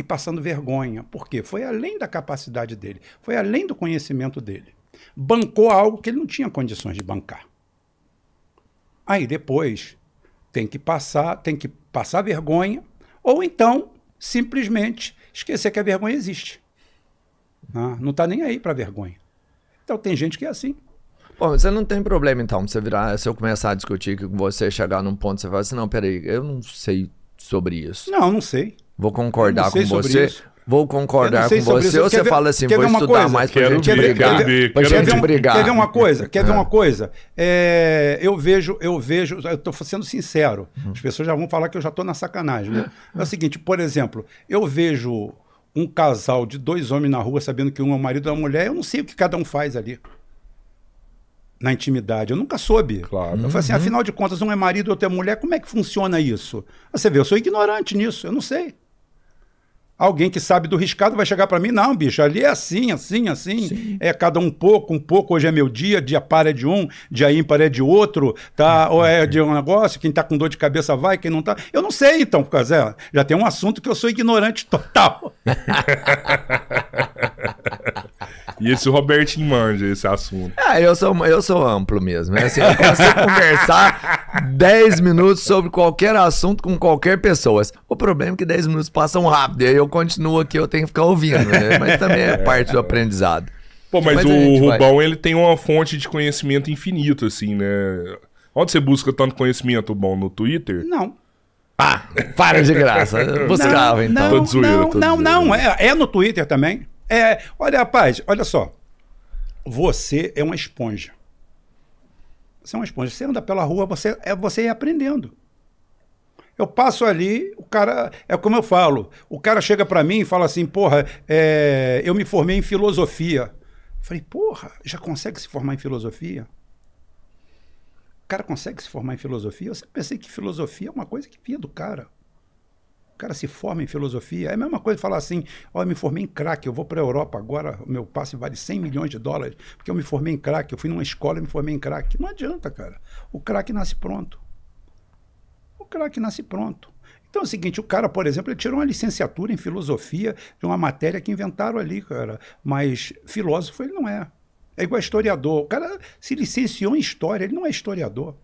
e passando vergonha. Por quê? Foi além da capacidade dele, foi além do conhecimento dele. Bancou algo que ele não tinha condições de bancar. Aí depois tem que passar, tem que passar vergonha, ou então simplesmente esquecer que a vergonha existe. Ah, não está nem aí para vergonha. Então tem gente que é assim. Bom, você não tem problema então, você virar, se eu começar a discutir com você, chegar num ponto, você fala assim, não, peraí, eu não sei sobre isso. Não, não sei. Vou concordar com você. Isso. Vou concordar com você. Ou você ver, fala assim, vou estudar coisa? mais para quero gente brigar. Quer ver, gente brigar. Quer ver uma coisa? Quer ver uma é. coisa? É, eu vejo, eu vejo, eu estou sendo sincero. Uhum. As pessoas já vão falar que eu já estou na sacanagem, né? É o seguinte, por exemplo, eu vejo um casal de dois homens na rua sabendo que um é o marido e mulher, eu não sei o que cada um faz ali. Na intimidade. Eu nunca soube. Claro. Eu falei assim, uhum. afinal de contas, um é marido, outro é mulher, como é que funciona isso? Ah, você vê, eu sou ignorante nisso, eu não sei. Alguém que sabe do riscado vai chegar para mim, não, bicho, ali é assim, assim, assim, Sim. é cada um pouco, um pouco, hoje é meu dia, dia par é de um, dia ímpar é de outro, tá? Uhum. Ou é de um negócio, quem tá com dor de cabeça vai, quem não tá. Eu não sei, então, Cazela. Já tem um assunto que eu sou ignorante total. E esse Robertinho manja esse assunto. Ah, eu sou, eu sou amplo mesmo. É assim, eu posso conversar 10 minutos sobre qualquer assunto com qualquer pessoa. O problema é que 10 minutos passam rápido. E aí eu continuo aqui, eu tenho que ficar ouvindo, né? Mas também é parte do aprendizado. Pô, mas, mas o é, Rubão, vai... ele tem uma fonte de conhecimento infinito, assim, né? Onde você busca tanto conhecimento, Rubão? No Twitter? Não. Ah, para de graça. Buscava, então. Não, zoeira, não, não, não. É, é no Twitter também. É, olha, rapaz, olha só. Você é uma esponja. Você é uma esponja. Você anda pela rua, você, é, você é aprendendo. Eu passo ali, o cara. É como eu falo. O cara chega para mim e fala assim: porra, é, eu me formei em filosofia. Eu falei: porra, já consegue se formar em filosofia? O cara consegue se formar em filosofia? Eu sempre pensei que filosofia é uma coisa que vinha do cara. O cara se forma em filosofia. É a mesma coisa de falar assim: ó, oh, eu me formei em crack, eu vou para a Europa agora, meu passe vale 100 milhões de dólares, porque eu me formei em crack, eu fui numa escola e me formei em crack. Não adianta, cara. O crack nasce pronto cara que nasce pronto. Então é o seguinte, o cara, por exemplo, ele tirou uma licenciatura em filosofia de uma matéria que inventaram ali, cara. Mas filósofo ele não é. É igual historiador. O cara se licenciou em história, ele não é historiador.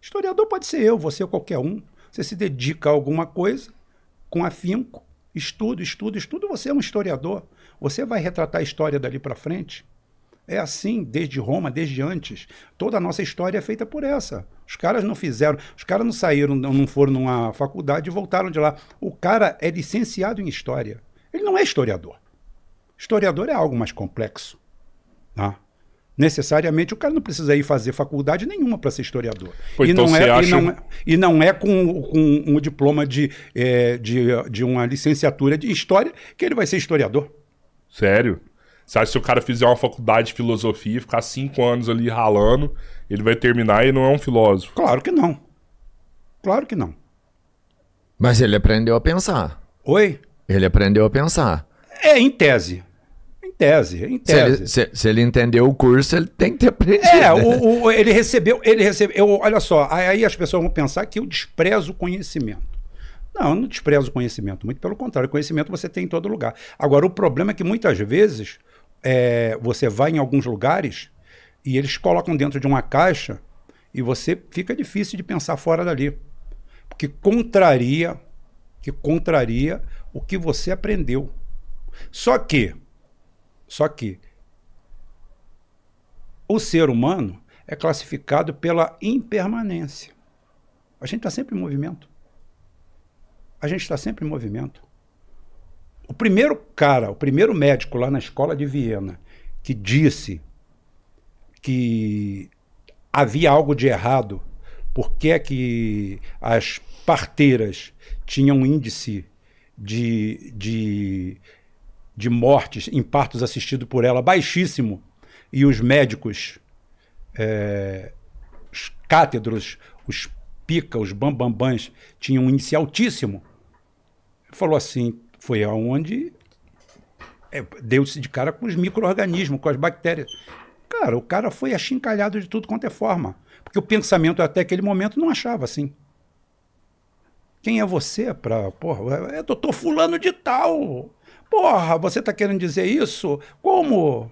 Historiador pode ser eu, você ou qualquer um. Você se dedica a alguma coisa com afinco, estudo, estudo, estudo, você é um historiador. Você vai retratar a história dali para frente. É assim desde Roma, desde antes. Toda a nossa história é feita por essa. Os caras não fizeram, os caras não saíram, não foram numa faculdade e voltaram de lá. O cara é licenciado em história. Ele não é historiador. Historiador é algo mais complexo. Tá? necessariamente o cara não precisa ir fazer faculdade nenhuma para ser historiador. Pô, e, então não é, acha... e, não é, e não é com, com um diploma de, é, de, de uma licenciatura de história que ele vai ser historiador. Sério? Sabe, se o cara fizer uma faculdade de filosofia e ficar cinco anos ali ralando, ele vai terminar e não é um filósofo. Claro que não. Claro que não. Mas ele aprendeu a pensar. Oi? Ele aprendeu a pensar. É, em tese. Em tese, em tese. Se ele, se, se ele entendeu o curso, ele tem que ter aprendido. É, o, o, ele recebeu, ele recebeu. Eu, olha só, aí as pessoas vão pensar que eu desprezo o conhecimento. Não, eu não desprezo o conhecimento, muito pelo contrário, o conhecimento você tem em todo lugar. Agora, o problema é que muitas vezes é, você vai em alguns lugares e eles colocam dentro de uma caixa e você fica difícil de pensar fora dali. Porque contraria, que contraria o que você aprendeu. Só que, só que, o ser humano é classificado pela impermanência. A gente está sempre em movimento. A gente está sempre em movimento. O primeiro cara, o primeiro médico lá na escola de Viena que disse que havia algo de errado, porque é que as parteiras tinham um índice de, de, de mortes em partos assistidos por ela baixíssimo e os médicos, é, os cátedros, os pica, os bambambãs, tinham um índice altíssimo. Ele falou assim, foi aonde é, deu-se de cara com os micro-organismos, com as bactérias. Cara, o cara foi achincalhado de tudo quanto é forma. Porque o pensamento até aquele momento não achava assim. Quem é você para. Porra, é, é doutor Fulano de Tal. Porra, você está querendo dizer isso? Como?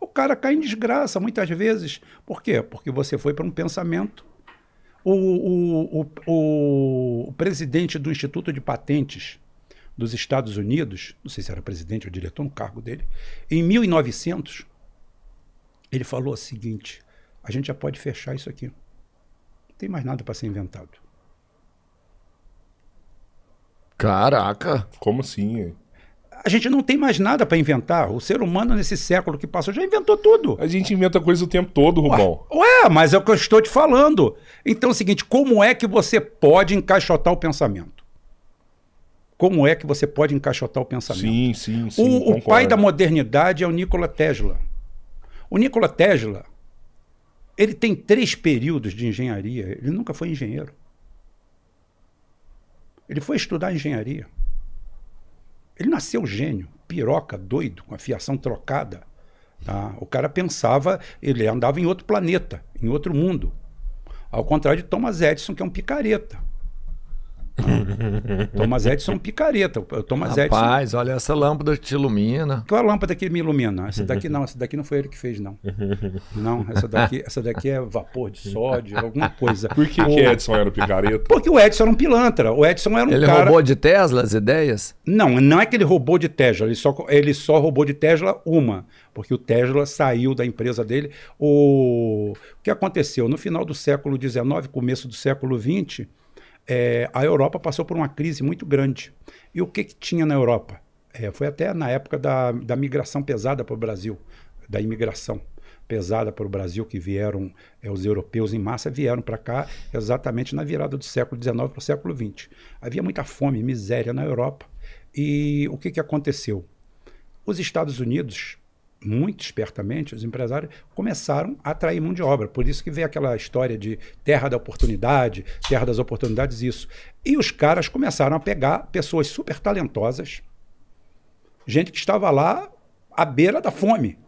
O cara cai em desgraça muitas vezes. Por quê? Porque você foi para um pensamento. O, o, o, o, o presidente do Instituto de Patentes dos Estados Unidos, não sei se era presidente ou diretor, no cargo dele, em 1900, ele falou o seguinte: a gente já pode fechar isso aqui. Não tem mais nada para ser inventado. Caraca! Como assim? A gente não tem mais nada para inventar. O ser humano, nesse século que passou, já inventou tudo. A gente inventa coisas o tempo todo, Rubão. Ué, ué, mas é o que eu estou te falando. Então é o seguinte: como é que você pode encaixotar o pensamento? como é que você pode encaixotar o pensamento. Sim, sim, sim. O, o pai da modernidade é o Nikola Tesla. O Nikola Tesla, ele tem três períodos de engenharia. Ele nunca foi engenheiro. Ele foi estudar engenharia. Ele nasceu gênio, piroca, doido, com a fiação trocada. Tá? O cara pensava, ele andava em outro planeta, em outro mundo. Ao contrário de Thomas Edison, que é um picareta. Thomas Edison é picareta. Thomas Rapaz, olha, essa lâmpada te ilumina. Qual é a lâmpada que me ilumina? Essa daqui não, essa daqui não foi ele que fez, não. Não, essa daqui, essa daqui é vapor de sódio, alguma coisa. Por que, Ou... que era picareta? Porque o Edson era um pilantra. O Edson era um ele cara... Ele roubou de Tesla as ideias? Não, não é que ele roubou de Tesla. Ele só, ele só roubou de Tesla uma. Porque o Tesla saiu da empresa dele. O, o que aconteceu? No final do século XIX, começo do século XX é, a Europa passou por uma crise muito grande. E o que, que tinha na Europa? É, foi até na época da, da migração pesada para o Brasil, da imigração pesada para o Brasil, que vieram, é, os europeus em massa vieram para cá exatamente na virada do século XIX para o século XX. Havia muita fome, miséria na Europa. E o que, que aconteceu? Os Estados Unidos muito espertamente, os empresários começaram a atrair mão de obra. Por isso que veio aquela história de terra da oportunidade, terra das oportunidades, isso. E os caras começaram a pegar pessoas super talentosas, gente que estava lá à beira da fome.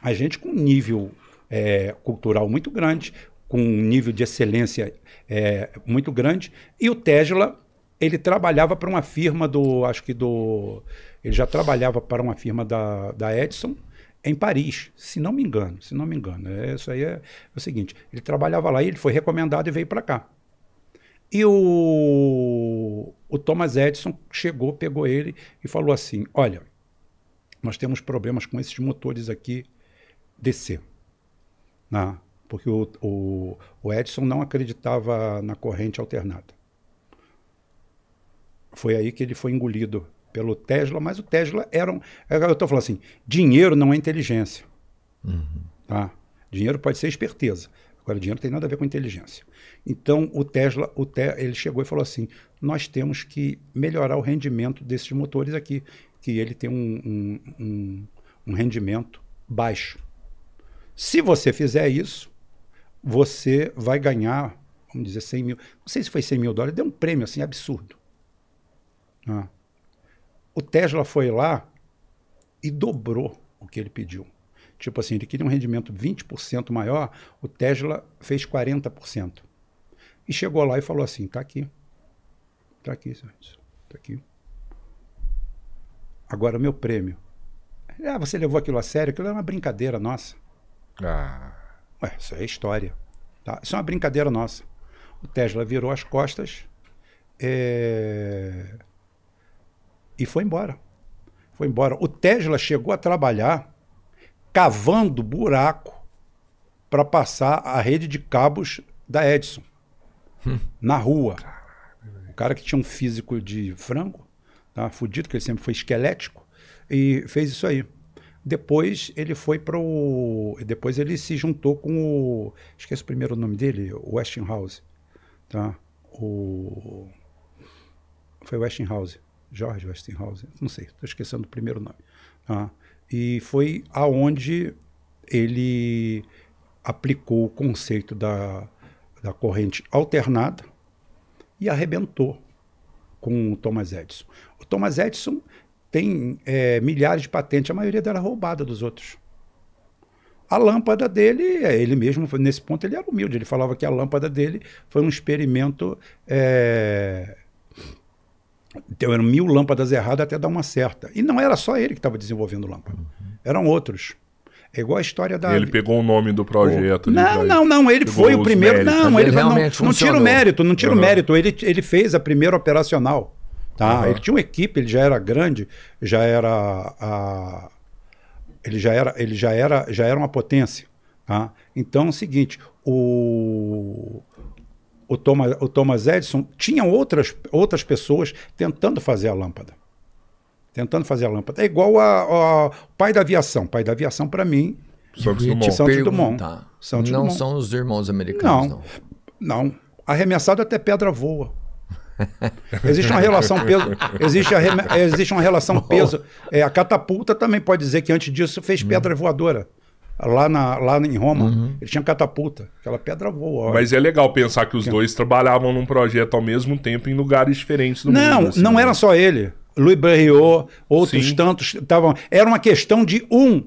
A gente com um nível é, cultural muito grande, com um nível de excelência é, muito grande, e o Tesla ele trabalhava para uma firma do. Acho que do. Ele já trabalhava para uma firma da, da Edison em Paris, se não me engano. Se não me engano. É, isso aí é, é o seguinte: ele trabalhava lá e ele foi recomendado e veio para cá. E o, o Thomas Edison chegou, pegou ele e falou assim: Olha, nós temos problemas com esses motores aqui DC. Na, né? porque o, o, o Edison não acreditava na corrente alternada. Foi aí que ele foi engolido pelo Tesla, mas o Tesla era um. É, eu estou falando assim: dinheiro não é inteligência. Uhum. Tá? Dinheiro pode ser esperteza. Agora, dinheiro tem nada a ver com inteligência. Então, o Tesla, o te, ele chegou e falou assim: nós temos que melhorar o rendimento desses motores aqui, que ele tem um, um, um, um rendimento baixo. Se você fizer isso, você vai ganhar, vamos dizer, 100 mil. Não sei se foi 100 mil dólares, deu um prêmio assim absurdo. Ah. O Tesla foi lá e dobrou o que ele pediu. Tipo assim, ele queria um rendimento 20% maior, o Tesla fez 40%. E chegou lá e falou assim: tá aqui. Tá aqui, senhores. Tá aqui. Agora, o meu prêmio. Ah, você levou aquilo a sério? Aquilo é uma brincadeira nossa. Ah. Ué, isso é história. Tá? Isso é uma brincadeira nossa. O Tesla virou as costas. É e foi embora. Foi embora. O Tesla chegou a trabalhar cavando buraco para passar a rede de cabos da Edison hum. na rua. O cara que tinha um físico de frango, tá? fudido, que ele sempre foi esquelético, e fez isso aí. Depois ele foi para o. Depois ele se juntou com o. Esqueço o primeiro nome dele, Westinghouse. Tá? O. Foi Westinghouse. George Westinghouse, não sei, estou esquecendo o primeiro nome. Ah, e foi aonde ele aplicou o conceito da, da corrente alternada e arrebentou com o Thomas Edison. O Thomas Edison tem é, milhares de patentes, a maioria dela roubada dos outros. A lâmpada dele, é, ele mesmo, nesse ponto, ele era humilde. Ele falava que a lâmpada dele foi um experimento é, então eram mil lâmpadas erradas até dar uma certa. E não era só ele que estava desenvolvendo lâmpada, eram outros. É igual a história da. Ele pegou o nome do projeto. Não, não, não. Ele foi o primeiro. Méritos. Não, ele, ele não, não tira o mérito, não tira uhum. o mérito. Ele, ele fez a primeira operacional. Tá? Uhum. Ele tinha uma equipe, ele já era grande, já era. A... Ele já era, ele já era, já era uma potência. Tá? Então é o seguinte: o o Thomas, o Thomas Edison, tinham outras, outras pessoas tentando fazer a lâmpada. Tentando fazer a lâmpada. É igual ao pai da aviação. pai da aviação, para mim, Santos Dumont. Santos Dumont. Santos não Dumont. são os irmãos americanos, não. Não. não. Arremessado até pedra voa. Existe uma relação peso. Existe, existe uma relação peso. É, a catapulta também pode dizer que antes disso fez pedra voadora lá, na, lá em Roma. Uhum. Ele tinha catapulta, aquela pedra voa. Olha. Mas é legal pensar que os dois trabalhavam num projeto ao mesmo tempo em lugares diferentes do não, mundo. Assim, não, não né? era só ele. Louis Berriot, outros Sim. tantos estavam. Era uma questão de um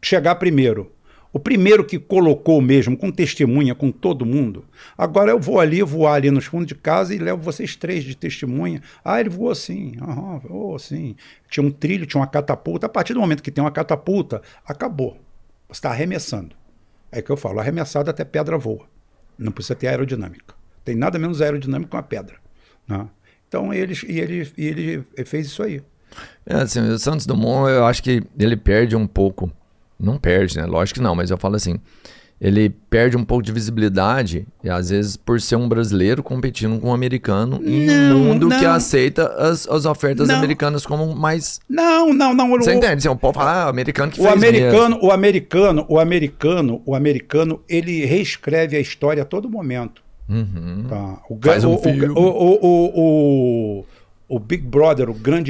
chegar primeiro. O primeiro que colocou mesmo, com testemunha, com todo mundo. Agora eu vou ali, voar ali nos fundos de casa e levo vocês três de testemunha. Ah, ele voou assim, voou assim. Tinha um trilho, tinha uma catapulta. A partir do momento que tem uma catapulta, acabou. Você está arremessando. É que eu falo, arremessado até pedra voa. Não precisa ter aerodinâmica. Tem nada menos aerodinâmica que uma pedra. Né? Então ele, e ele, e ele fez isso aí. É, assim, o Santos Dumont, eu acho que ele perde um pouco. Não perde, né? Lógico que não, mas eu falo assim ele perde um pouco de visibilidade, e às vezes por ser um brasileiro competindo com um americano em um mundo não. que aceita as, as ofertas não. americanas como mais. Não, não, não. Você o, entende? Você assim, pode falar, ah, americano que o fez americano, mesmo. O americano, o americano, o americano, ele reescreve a história a todo momento. Uhum. Tá? O, Faz o, um o, o, o, o Big Brother, o grande